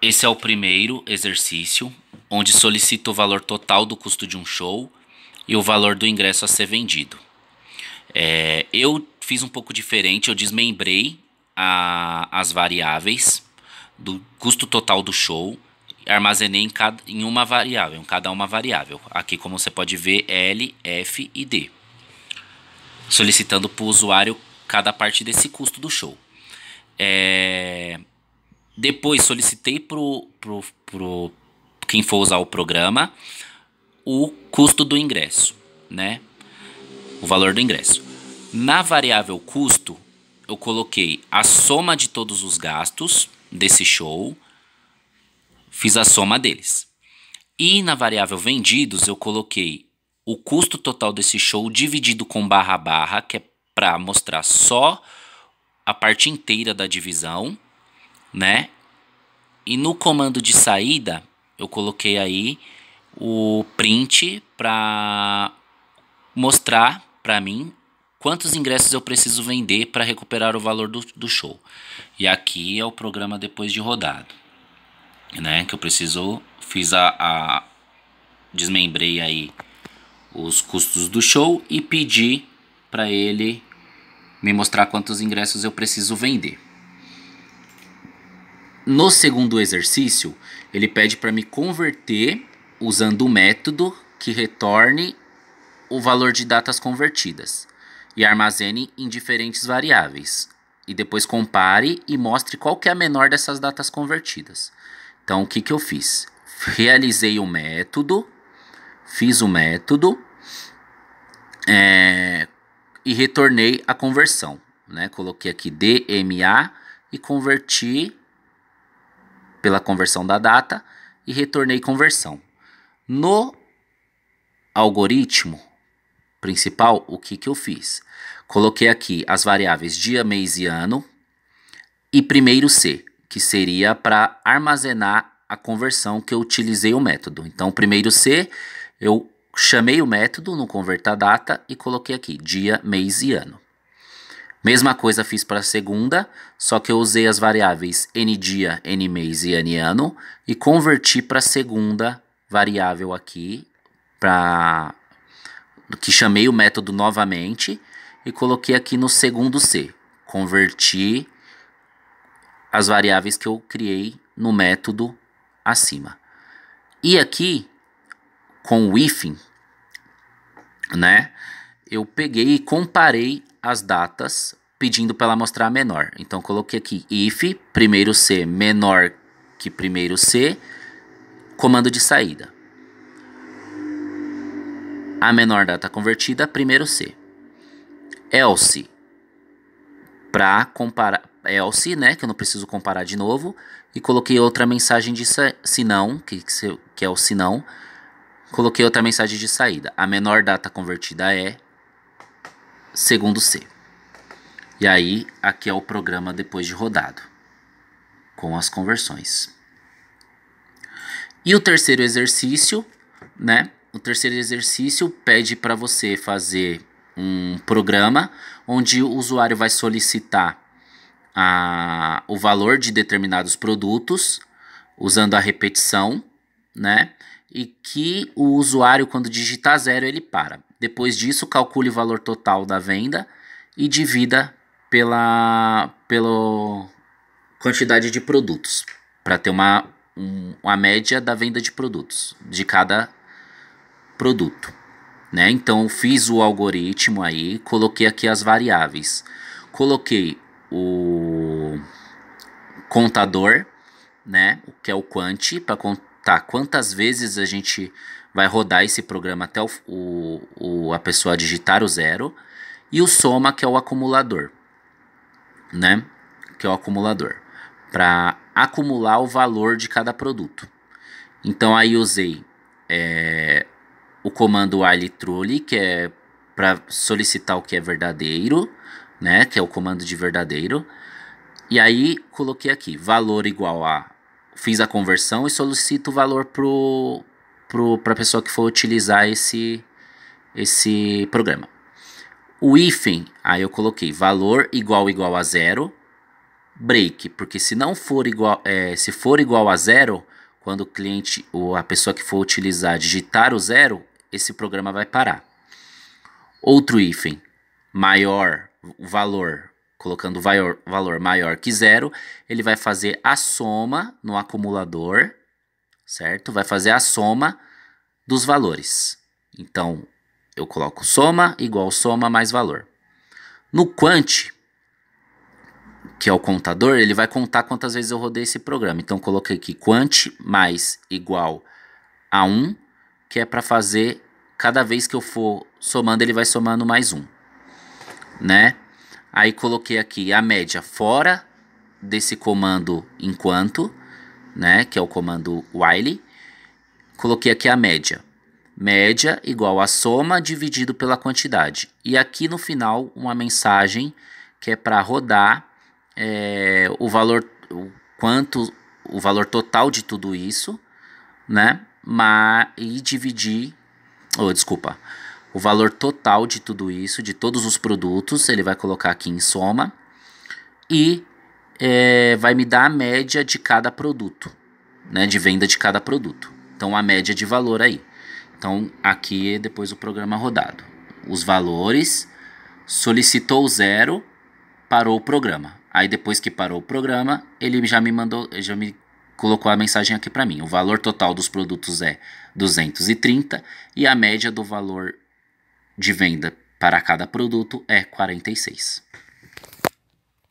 Esse é o primeiro exercício, onde solicito o valor total do custo de um show e o valor do ingresso a ser vendido. É, eu fiz um pouco diferente, eu desmembrei a, as variáveis do custo total do show armazenei em, cada, em uma variável, em cada uma variável. Aqui, como você pode ver, L, F e D. Solicitando para o usuário cada parte desse custo do show. É, depois solicitei pro, pro, pro quem for usar o programa o custo do ingresso, né? O valor do ingresso. Na variável custo, eu coloquei a soma de todos os gastos desse show, fiz a soma deles. E na variável vendidos, eu coloquei o custo total desse show dividido com barra barra, que é para mostrar só a parte inteira da divisão, né? E no comando de saída, eu coloquei aí o print para mostrar para mim quantos ingressos eu preciso vender para recuperar o valor do, do show. E aqui é o programa depois de rodado, né? Que eu preciso, fiz a, a desmembrei aí os custos do show e pedi para ele me mostrar quantos ingressos eu preciso vender. No segundo exercício, ele pede para me converter usando o método que retorne o valor de datas convertidas e armazene em diferentes variáveis. E depois compare e mostre qual que é a menor dessas datas convertidas. Então, o que, que eu fiz? Realizei o método, fiz o método é, e retornei a conversão. Né? Coloquei aqui DMA e converti pela conversão da data e retornei conversão. No algoritmo principal, o que, que eu fiz? Coloquei aqui as variáveis dia, mês e ano e primeiro C, que seria para armazenar a conversão que eu utilizei o método. Então, primeiro C, eu chamei o método no converter data e coloquei aqui dia, mês e ano. Mesma coisa fiz para a segunda, só que eu usei as variáveis n dia, n mês e n ano e converti para a segunda variável aqui, para que chamei o método novamente e coloquei aqui no segundo C. Converti as variáveis que eu criei no método acima. E aqui, com o if, né? eu peguei e comparei as datas pedindo para ela mostrar a menor. Então coloquei aqui if primeiro C menor que primeiro C, comando de saída. A menor data convertida, primeiro C. Else para comparar else, né, que eu não preciso comparar de novo, e coloquei outra mensagem de sinão, que, que é o não Coloquei outra mensagem de saída. A menor data convertida é segundo C. E aí, aqui é o programa depois de rodado, com as conversões. E o terceiro exercício, né? O terceiro exercício pede para você fazer um programa onde o usuário vai solicitar a, o valor de determinados produtos usando a repetição, né? e que o usuário, quando digitar zero, ele para. Depois disso, calcule o valor total da venda e divida pela, pela quantidade de produtos, para ter uma, um, uma média da venda de produtos, de cada produto. Né? Então, fiz o algoritmo aí, coloquei aqui as variáveis. Coloquei o contador, né? que é o quant, para quantas vezes a gente vai rodar esse programa até o, o, o, a pessoa digitar o zero, e o soma, que é o acumulador, né? Que é o acumulador, para acumular o valor de cada produto. Então aí usei é, o comando while truly, que é para solicitar o que é verdadeiro, né? Que é o comando de verdadeiro. E aí coloquei aqui valor igual a fiz a conversão e solicito o valor para pro, pro, a pessoa que for utilizar esse, esse programa. O hífen, aí eu coloquei valor igual igual a zero, break, porque se não for igual, é, se for igual a zero, quando o cliente ou a pessoa que for utilizar digitar o zero, esse programa vai parar. Outro hífen, maior o valor colocando valor, valor maior que zero, ele vai fazer a soma no acumulador, certo? Vai fazer a soma dos valores. Então, eu coloco soma igual soma mais valor. No quant, que é o contador, ele vai contar quantas vezes eu rodei esse programa. Então, coloquei aqui quant mais igual a 1, que é para fazer cada vez que eu for somando, ele vai somando mais um, né? Aí coloquei aqui a média fora desse comando enquanto, né, que é o comando while. Coloquei aqui a média. Média igual a soma dividido pela quantidade. E aqui no final uma mensagem que é para rodar é, o valor, o quanto, o valor total de tudo isso, né? Ma e dividir, ou oh, desculpa, o valor total de tudo isso, de todos os produtos, ele vai colocar aqui em soma e é, vai me dar a média de cada produto, né, de venda de cada produto. Então a média de valor aí. Então aqui é depois o programa rodado. Os valores solicitou zero, parou o programa. Aí depois que parou o programa, ele já me mandou, já me colocou a mensagem aqui para mim. O valor total dos produtos é 230 e a média do valor de venda para cada produto é 46.